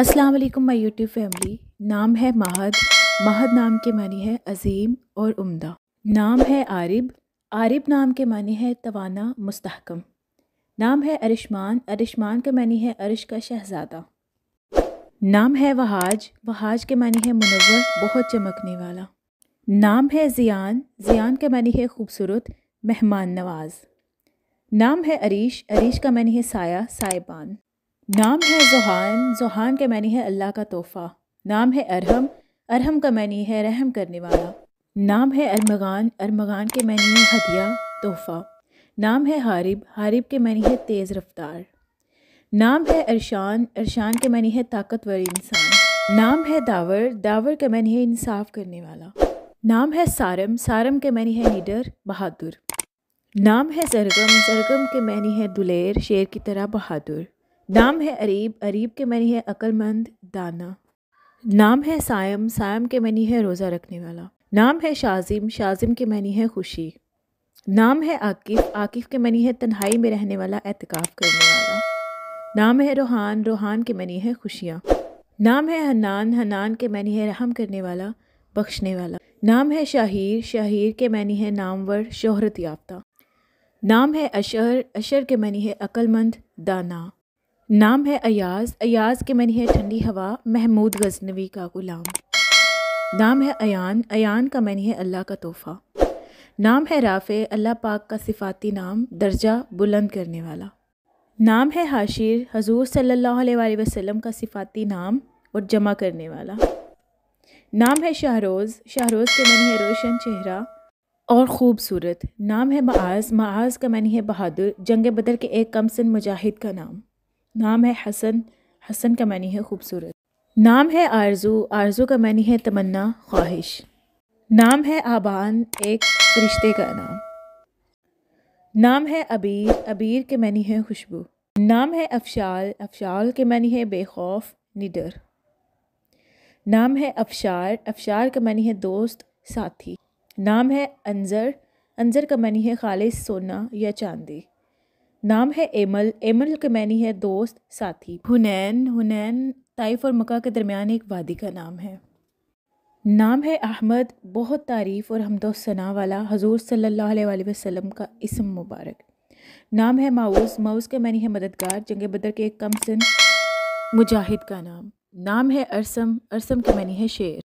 अस्सलाम वालेकुम my YouTube family नाम है महद महद नाम के मानी है अजीम और उम्दा नाम है आरिब आरिब नाम के मानी है तवाना मुस्तहकम नाम है अरिशमान अरिशमान के मानी है अरिश का शहज़ादा नाम है वहाज वहाज के मानी है मुनवर बहुत चमकने वाला नाम है जियान जियान के मानी है खूबसूरत मेहमान नवाज नाम है अरीश अरीश का मानी है साया साइबान नाम है जोहान जोहान का मैनी है अल्लाह का तोहफ़ा नाम है अरहम अरहम का मैनी है रहम करने वाला नाम है अरमगान अरमगान के मैनी है हदिया तोहफ़ा नाम है हारिब हारिब के मैनी है तेज़ रफ्तार नाम है अरशान अरशान के मैनी है ताकतवर इंसान नाम है दावर दावर का मैनी है इंसाफ करने वाला नाम है सारम सारम के मैनी है निडर बहादुर नाम है सरगम सरगम के मैनी है दुलेर शेर की तरह बहादुर नाम है अरीब अरीब के मनी है अक्लमंद दाना नाम है सायम सायम के मनी है रोज़ा रखने वाला नाम है शाजिम शाजिम के मनी है खुशी नाम है आकिफ आकिफ के मनी है तन्हाई में रहने वाला एहतिकाफ करने वाला नाम है रोहान रोहान के मनी है खुशियाँ नाम है हनान हनान के मनी है रहम करने वाला बख्शने वाला नाम है शाहिर शाहिर के मनी है नामवर शोहरत याफ्ता नाम है अशर अशर के मनी है अक्लमंद दाना नाम है अयाज अयाज के मनी है ठंडी हवा महमूद गजनवी का गुलाम नाम है अयान अयान का मनी है अल्लाह का तोहफ़ा नाम है राफ़े अल्लाह पाक का सिफाती नाम दर्जा बुलंद करने वाला नाम है हाशिर हजूर सल्लल्लाहु अलैहि वसल्लम का सिफाती नाम और जमा करने वाला नाम है शाहरोज़ शाहरोज़ के मनी है रोशन चेहरा और ख़ूबसूरत नाम है माज माज का मनी है बहादुर जंग बदर के एक कमसन मुजाहिद का नाम नाम है हसन हसन का मानी है खूबसूरत नाम है आरजू आरजू का मानी है तमन्ना ख्वाहिश नाम है आबान एक रिश्ते का नाम नाम है अबीर अबीर के मानी है खुशबू नाम है अफशाल अफशाल के मानी है बेखौफ निडर नाम है अफशार अफशार का मानी है दोस्त साथी नाम है अंजर अंजर का मानी है खालिश सोना या चांदी नाम है एमल एमल के मैनी है दोस्त साथी हुनैन हुनैन ताइफ और मक्का के दरमियान एक वादी का नाम है नाम है अहमद बहुत तारीफ़ और हमदोसना वाला हजूर सल्ला वसलम का इसम मुबारक नाम है माउस माउस के मैनी है मददगार जंग बदर के एक कम सिंह मुजाहिद का नाम नाम है अरसम अरसम के मैनी है शेर